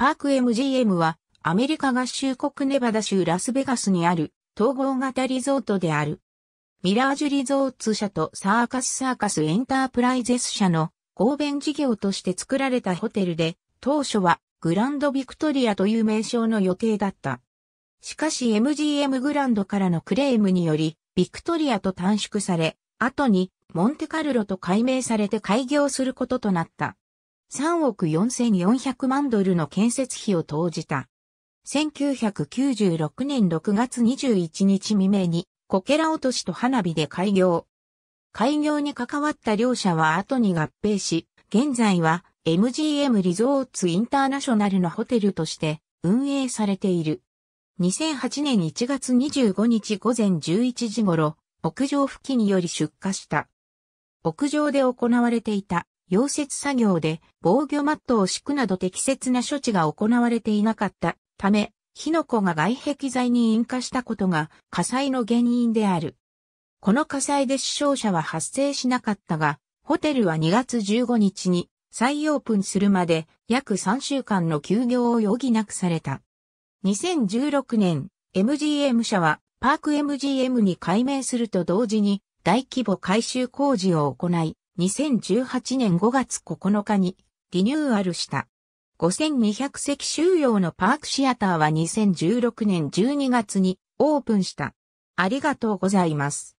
パーク MGM はアメリカ合衆国ネバダ州ラスベガスにある統合型リゾートである。ミラージュリゾーツ社とサーカスサーカスエンタープライゼス社の合弁事業として作られたホテルで、当初はグランドビクトリアという名称の予定だった。しかし MGM グランドからのクレームにより、ビクトリアと短縮され、後にモンテカルロと改名されて開業することとなった。3億4400万ドルの建設費を投じた。1996年6月21日未明に、こけら落としと花火で開業。開業に関わった両社は後に合併し、現在は MGM リゾーツインターナショナルのホテルとして運営されている。2008年1月25日午前11時頃、屋上付近より出火した。屋上で行われていた溶接作業で防御マットを敷くなど適切な処置が行われていなかったため、火の粉が外壁材に引火したことが火災の原因である。この火災で死傷者は発生しなかったが、ホテルは2月15日に再オープンするまで約3週間の休業を余儀なくされた。2016年、MGM 社はパーク MGM に改名すると同時に大規模改修工事を行い、2018年5月9日にリニューアルした。5200席収容のパークシアターは2016年12月にオープンした。ありがとうございます。